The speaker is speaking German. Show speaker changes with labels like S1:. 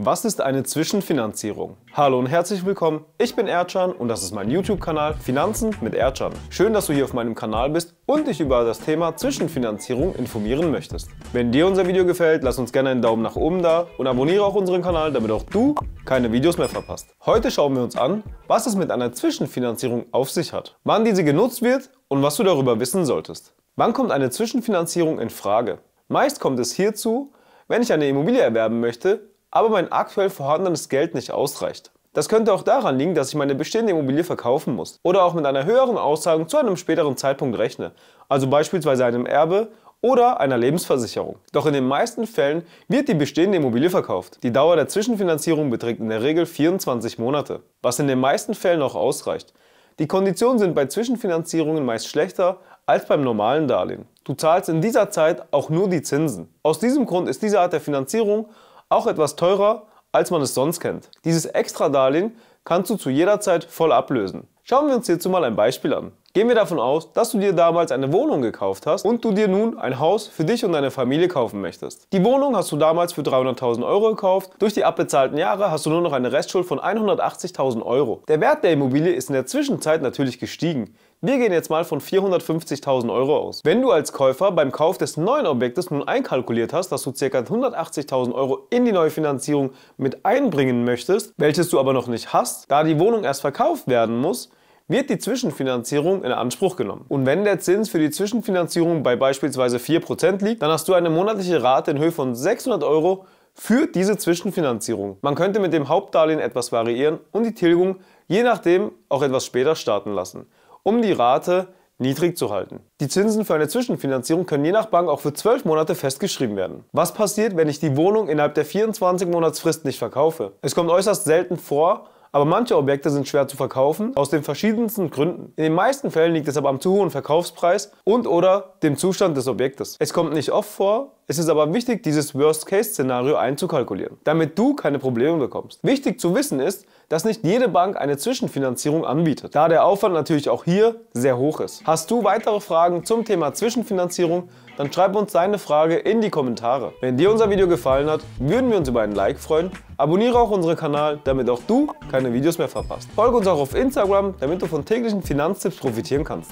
S1: Was ist eine Zwischenfinanzierung? Hallo und herzlich willkommen, ich bin Ercan und das ist mein YouTube-Kanal Finanzen mit Ercan. Schön, dass du hier auf meinem Kanal bist und dich über das Thema Zwischenfinanzierung informieren möchtest. Wenn dir unser Video gefällt, lass uns gerne einen Daumen nach oben da und abonniere auch unseren Kanal, damit auch du keine Videos mehr verpasst. Heute schauen wir uns an, was es mit einer Zwischenfinanzierung auf sich hat, wann diese genutzt wird und was du darüber wissen solltest. Wann kommt eine Zwischenfinanzierung in Frage? Meist kommt es hierzu, wenn ich eine Immobilie erwerben möchte aber mein aktuell vorhandenes Geld nicht ausreicht. Das könnte auch daran liegen, dass ich meine bestehende Immobilie verkaufen muss oder auch mit einer höheren Auszahlung zu einem späteren Zeitpunkt rechne, also beispielsweise einem Erbe oder einer Lebensversicherung. Doch in den meisten Fällen wird die bestehende Immobilie verkauft. Die Dauer der Zwischenfinanzierung beträgt in der Regel 24 Monate, was in den meisten Fällen auch ausreicht. Die Konditionen sind bei Zwischenfinanzierungen meist schlechter als beim normalen Darlehen. Du zahlst in dieser Zeit auch nur die Zinsen. Aus diesem Grund ist diese Art der Finanzierung auch etwas teurer, als man es sonst kennt. Dieses Extra-Darlehen kannst du zu jeder Zeit voll ablösen. Schauen wir uns hierzu mal ein Beispiel an. Gehen wir davon aus, dass du dir damals eine Wohnung gekauft hast und du dir nun ein Haus für dich und deine Familie kaufen möchtest. Die Wohnung hast du damals für 300.000 Euro gekauft, durch die abbezahlten Jahre hast du nur noch eine Restschuld von 180.000 Euro. Der Wert der Immobilie ist in der Zwischenzeit natürlich gestiegen. Wir gehen jetzt mal von 450.000 Euro aus. Wenn du als Käufer beim Kauf des neuen Objektes nun einkalkuliert hast, dass du ca. 180.000 Euro in die neue Finanzierung mit einbringen möchtest, welches du aber noch nicht hast, da die Wohnung erst verkauft werden muss, wird die Zwischenfinanzierung in Anspruch genommen. Und wenn der Zins für die Zwischenfinanzierung bei beispielsweise 4% liegt, dann hast du eine monatliche Rate in Höhe von 600 Euro für diese Zwischenfinanzierung. Man könnte mit dem Hauptdarlehen etwas variieren und die Tilgung je nachdem auch etwas später starten lassen, um die Rate niedrig zu halten. Die Zinsen für eine Zwischenfinanzierung können je nach Bank auch für 12 Monate festgeschrieben werden. Was passiert, wenn ich die Wohnung innerhalb der 24 Monatsfrist nicht verkaufe? Es kommt äußerst selten vor, aber manche Objekte sind schwer zu verkaufen, aus den verschiedensten Gründen. In den meisten Fällen liegt es aber am zu hohen Verkaufspreis und oder dem Zustand des Objektes. Es kommt nicht oft vor, es ist aber wichtig, dieses Worst-Case-Szenario einzukalkulieren, damit du keine Probleme bekommst. Wichtig zu wissen ist, dass nicht jede Bank eine Zwischenfinanzierung anbietet, da der Aufwand natürlich auch hier sehr hoch ist. Hast du weitere Fragen zum Thema Zwischenfinanzierung, dann schreib uns deine Frage in die Kommentare. Wenn dir unser Video gefallen hat, würden wir uns über einen Like freuen. Abonniere auch unseren Kanal, damit auch du keine Videos mehr verpasst. Folge uns auch auf Instagram, damit du von täglichen Finanztipps profitieren kannst.